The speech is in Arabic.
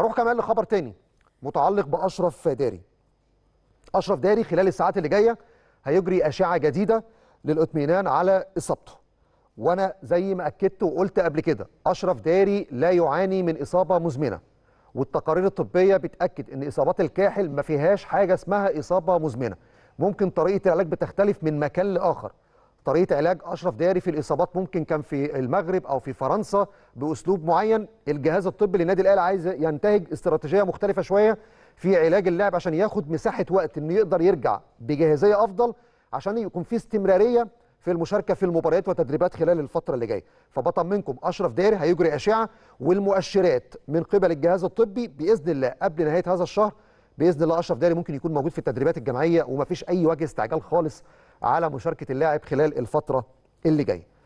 هروح كمان لخبر تاني متعلق باشرف داري اشرف داري خلال الساعات اللي جايه هيجري اشعه جديده للاطمئنان على اصابته وانا زي ما اكدت وقلت قبل كده اشرف داري لا يعاني من اصابه مزمنه والتقارير الطبيه بتاكد ان اصابات الكاحل ما فيهاش حاجه اسمها اصابه مزمنه ممكن طريقه العلاج بتختلف من مكان لاخر طريقه علاج اشرف داري في الاصابات ممكن كان في المغرب او في فرنسا باسلوب معين الجهاز الطبي للنادي الاهلي عايز ينتهج استراتيجيه مختلفه شويه في علاج اللاعب عشان ياخد مساحه وقت انه يقدر يرجع بجاهزيه افضل عشان يكون في استمراريه في المشاركه في المباريات وتدريبات خلال الفتره اللي جايه فبطمنكم اشرف داري هيجري اشعه والمؤشرات من قبل الجهاز الطبي باذن الله قبل نهايه هذا الشهر باذن الله اشرف داري ممكن يكون موجود في التدريبات الجماعيه وما فيش اي وجه استعجال خالص على مشاركه اللاعب خلال الفتره اللي جايه